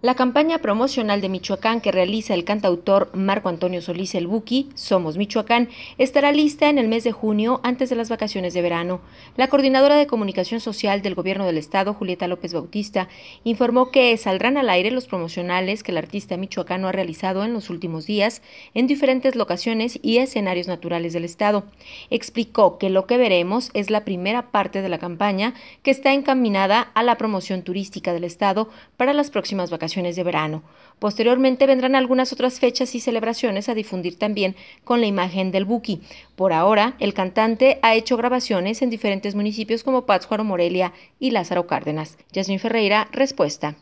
La campaña promocional de Michoacán que realiza el cantautor Marco Antonio Solís El Buki, Somos Michoacán, estará lista en el mes de junio antes de las vacaciones de verano. La coordinadora de comunicación social del Gobierno del Estado, Julieta López Bautista, informó que saldrán al aire los promocionales que el artista michoacano ha realizado en los últimos días en diferentes locaciones y escenarios naturales del Estado. Explicó que lo que veremos es la primera parte de la campaña que está encaminada a la promoción turística del Estado para las próximas vacaciones de verano. Posteriormente vendrán algunas otras fechas y celebraciones a difundir también con la imagen del Buki. Por ahora, el cantante ha hecho grabaciones en diferentes municipios como Pátzcuaro, Morelia y Lázaro Cárdenas. Jasmine Ferreira, respuesta.